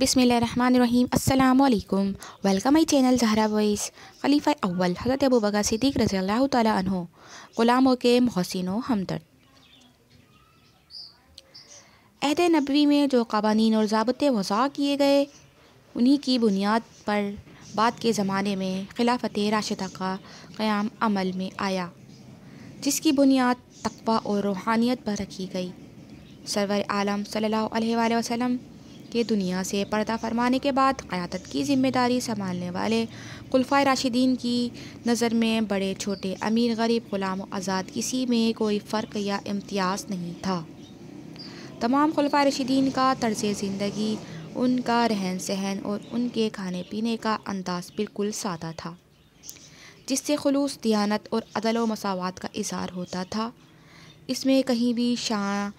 बिसमीम अल्लाम welcome my channel Zahra voice खलीफा अव्वल हज़रत अबू बगा सिद्दीक रज़ी अल्लाह तहो ग़ुलामों के मोहसिन हमदर्द अहद नबी में जो कवानीन और जबते वज़ा किए गए उन्हीं की बुनियाद पर बाद के ज़माने में खिलाफत राशिदा का क़्याम अमल में आया जिसकी बुनियाद तकवा और रूहानियत पर रखी गई सरवर आलम सल्लल्लाहु अलैहि वसल्लम के दुनिया से पर्दा फरमाने के बाद क़्यादत की जिम्मेदारी संभालने वाले कुल्फ़ा राशिदीन की नज़र में बड़े छोटे अमीर गरीब ग़ुलाम आज़ाद किसी में कोई फ़र्क या इम्तियाज़ नहीं था तमाम खुलफा रशीदीन का तर्ज ज़िंदगी उनका रहन सहन और उनके खाने पीने का अंदाज़ बिल्कुल सादा था जिससे खलूस दियानत और अदल व मसावत का इजहार होता था इसमें कहीं भी शान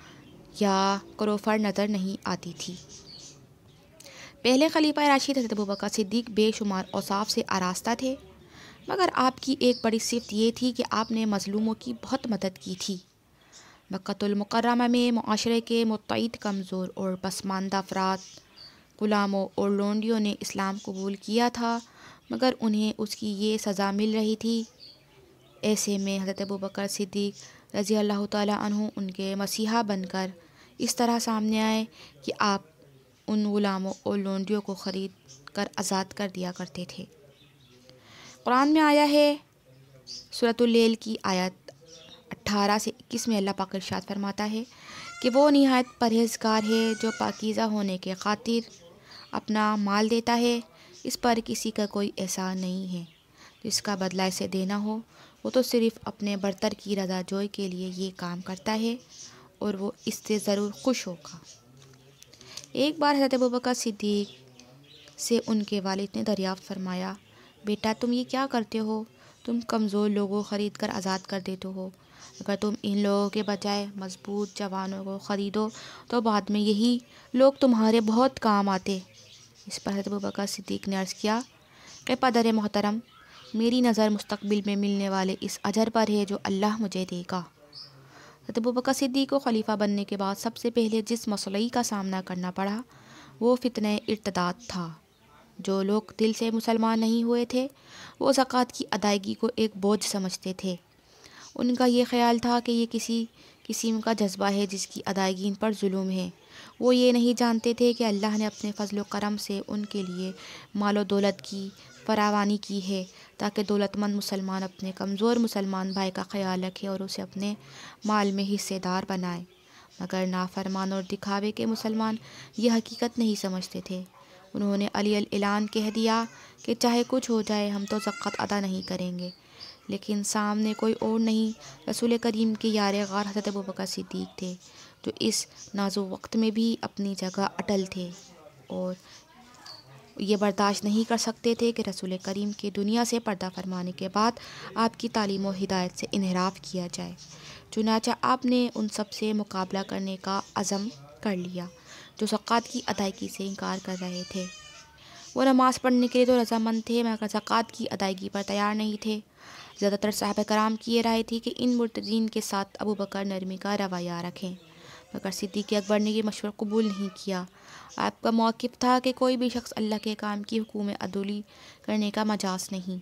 या करोफर नज़र नहीं आती थी पहले खलीफा राशिद हजरत बकर सिद्दीक बेशुमार औसाफ से आरास्ता थे मगर आपकी एक बड़ी सिफत ये थी कि आपने मजलूमों की बहुत मदद की थी मक्तुलमकरमा में माशरे के मतद कमज़ोर और पसमानदा अफराद गुलामों और लोंडियों ने इस्लाम कबूल किया था मगर उन्हें उसकी ये सज़ा मिल रही थी ऐसे में हज़रत अबूबकर सिद्दीक रज़ी अल्लाह ताली उनके मसीहा बनकर इस तरह सामने आए कि आप उन ग़ुलामों और लोंडियों को ख़रीद कर आज़ाद कर दिया करते थे कुरान में आया है सूरतुल्लेल की आयत 18 से 21 में अल्लाह पाक फरमाता है कि वो नहायत परहेजगार है जो पाकिज़ा होने के खातिर अपना माल देता है इस पर किसी का कोई एहसान नहीं है जिसका बदला इसे देना हो वो तो सिर्फ़ अपने बर्तर की रजाजोई के लिए ये काम करता है और वो इससे ज़रूर खुश होगा एक बार हज़रत अबूबकर सिद्दीक से उनके वालिद ने दरियाफ़त फरमाया बेटा तुम ये क्या करते हो तुम कमज़ोर लोगों को ख़रीद कर आज़ाद कर देते हो अगर तुम इन लोगों के बजाय मजबूत जवानों को ख़रीदो तो बाद में यही लोग तुम्हारे बहुत काम आते इस पर हजरत अबूबकर सिद्दीक ने अर्ज़ किया कि पदर मोहतरम मेरी नज़र मुस्तबिल में मिलने वाले इस अजर पर है जो अल्लाह मुझे देगा हजरत सिद्दी को खलीफा बनने के बाद सबसे पहले जिस मसलई का सामना करना पड़ा वो फितन इर्तदाद था जो लोग दिल से मुसलमान नहीं हुए थे वो ज़क़़त की अदायगी को एक बोझ समझते थे उनका ये ख्याल था कि ये किसी किस्म का जज्बा है जिसकी अदायगी इन पर जुलूम है वो ये नहीं जानते थे कि अल्लाह ने अपने फजल करम से उनके लिए मालो दौलत की फरावानी की है ताकि दौलतमंद मुसलमान अपने कमज़ोर मुसलमान भाई का ख्याल रखें और उसे अपने माल में हिस्सेदार बनाए मगर नाफरमान और दिखावे के मुसलमान यह हकीकत नहीं समझते थे उन्होंने अली अलान कह दिया कि चाहे कुछ हो जाए हम तो ज़क़़त अदा नहीं करेंगे लेकिन सामने कोई और नहीं रसूल करीम के यार गार हजरत अबूबकर सिद्दीक थे जो इस नाजुक वक्त में भी अपनी जगह अटल थे और ये बर्दाश्त नहीं कर सकते थे कि रसूल करीम के दुनिया से पर्दा फरमाने के बाद आपकी तालीम और हिदायत से इनहराफ किया जाए चुनाचा आपने उन सब से मुकाबला करने का अज़म कर लिया जो सक़ात की अदायगी से इनकार कर रहे थे वो नमाज़ पढ़ने के लिए तो रजामंद थे मगर सक़ात की अदायगी पर तैयार नहीं थे ज़्यादातर साहब कराम की ये राय थी कि इन मुर्तजीन के साथ अबू बकर नरमी का रवैया रखें मगर सिद्दीक अकबर ने यह मशवरा कबूल नहीं किया आपका मौक़ था कि कोई भी शख्स अल्लाह के काम की हुकूमत अदली करने का मजाज नहीं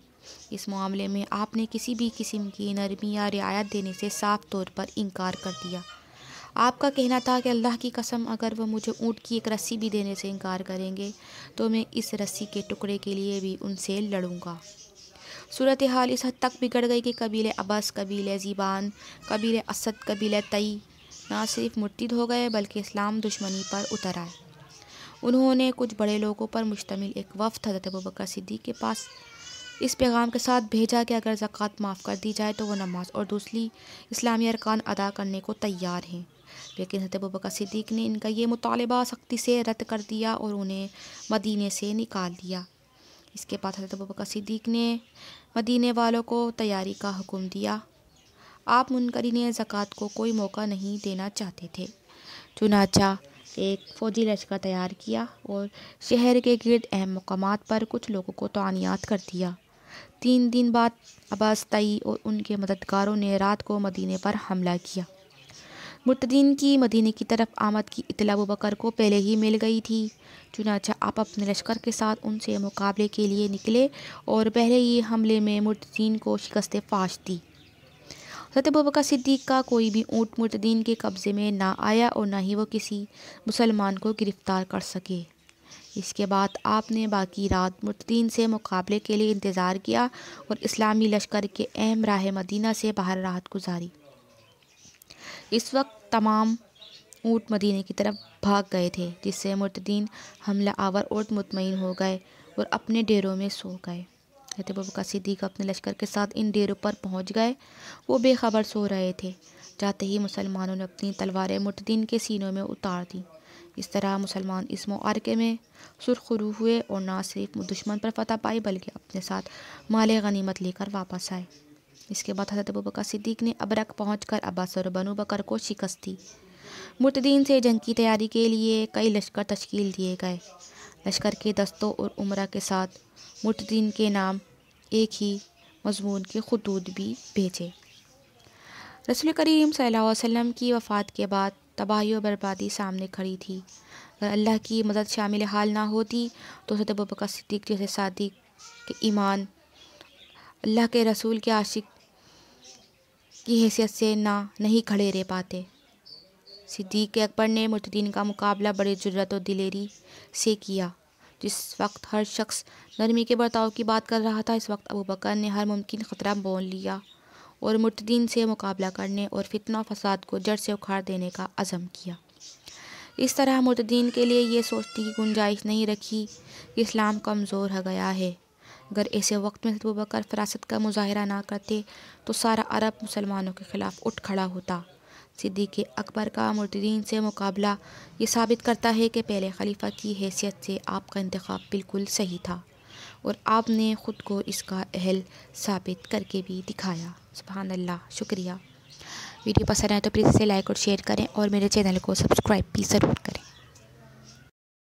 इस मामले में आपने किसी भी किस्म की नरमी या रियायत देने से साफ तौर पर इनकार कर दिया आपका कहना था कि अल्लाह की कसम अगर वह मुझे ऊँट की एक रस्सी भी देने से इनकार करेंगे तो मैं इस रस्सी के टुकड़े के लिए भी उनसे लड़ूँगा सूरत हाल इस हद तक बिगड़ गई कि कबीले अबस कबीले ज़ीबान कबीले असद कबीले तई ना सिर्फ मुर्तद हो गए बल्कि इस्लाम दुश्मनी पर उतर आए उन्होंने कुछ बड़े लोगों पर मुश्तमिल एक वफ़ हज़रत बकर सिद्दीक के पास इस पैगाम के साथ भेजा कि अगर ज़क़़त माफ़ कर दी जाए तो वह नमाज और दूसरी इस्लामी अरकान अदा करने को तैयार हैं लेकिन हजरत बकर सिद्दीक ने इनका ये मुतालबा सख्ती से रद्द कर दिया और उन्हें मदीने से निकाल दिया इसके बाद हजरत बकर सिद्दीक ने मदीने वालों को तैयारी का हुक्म दिया आप मुनकरीन ज़क़़त को कोई मौका नहीं देना चाहते थे चुनाचा एक फ़ौजी लश्कर तैयार किया और शहर के गिरद अहम मकाम पर कुछ लोगों को तानियात कर दिया तीन दिन बाद तई और उनके मददगारों ने रात को मदीने पर हमला किया मुतदीन की मदीने की तरफ आमद की इतला बकर को पहले ही मिल गई थी चुनाचा आप अपने लश्कर के साथ उनसे मुकाबले के लिए निकले और पहले ही हमले में मुतदीन को शिकस्त फाश दी ख़तब बकर सिद्दीक का कोई भी ऊँट मुतदीन के कब्ज़े में ना आया और ना ही वो किसी मुसलमान को गिरफ़्तार कर सके इसके बाद आपने बाकी रात मुतदीन से मुकाबले के लिए इंतज़ार किया और इस्लामी लश्कर के अहम राह मदीना से बाहर रात गुजारी इस वक्त तमाम ऊँट मदीने की तरफ भाग गए थे जिससे मुतदीन हमला आवर और मुतमिन हो गए और अपने डेरों में सो गए हजरत बबका सिद्दीक अपने लश्कर के साथ इन डेरों पर पहुंच गए वो बेखबर सो रहे थे जाते ही मुसलमानों ने अपनी तलवारें मुतदीन के सीनों में उतार दी इस तरह मुसलमान इस मुआरके में सुरखरू हुए और ना सिर्फ दुश्मन पर फतह पाई बल्कि अपने साथ माल गनीमत लेकर वापस आए इसके बाद हजरत बबका सिद्दीक ने अबरक पहुँच कर अब्बास और बनु बकर को शिकस्त दी मुतदीन से जंग की तैयारी के लिए कई लश्कर तश्कील दिए गए लश्कर के दस्तों और उम्र के साथ मुठदीन के नाम एक ही मजमून के खतूत भी भेजे रसूल करीम सल्लम की वफ़ात के बाद तबाही और बर्बादी सामने खड़ी थी अगर अल्लाह की मदद शामिल हाल ना होती तो हजरत बकर सिद्दीक जैसे सदक़ के ईमान अल्लाह के रसूल के आशिक की हैसियत से ना नहीं खड़े रह पाते सिद्दीक अकबर ने मुतदीन का मुकाबला बड़ी जुर्रत और दिलेरी से किया जिस वक्त हर शख्स नरमी के बर्ताव की बात कर रहा था इस वक्त अबू बकर ने हर मुमकिन ख़तरा बोल लिया और मुतदीन से मुकाबला करने और फितना फसाद को जड़ से उखाड़ देने का अज़म किया इस तरह मुतदीन के लिए ये सोचने की गुंजाइश नहीं रखी कि इस्लाम कमज़ोर हो गया है अगर ऐसे वक्त में अबू बकर फरासत का मुजाहरा ना करते तो सारा अरब मुसलमानों के ख़िलाफ़ उठ खड़ा होता सिद्दीक अकबर का मुर्तदीन से मुकाबला ये साबित करता है कि पहले खलीफा की हैसियत से आपका इंतखब बिल्कुल सही था और आपने ख़ुद को इसका अहल साबित करके भी दिखाया सुबहानल्ला अल्लाह शुक्रिया वीडियो पसंद आए तो प्लीज़ इसे लाइक और शेयर करें और मेरे चैनल को सब्सक्राइब भी ज़रूर करें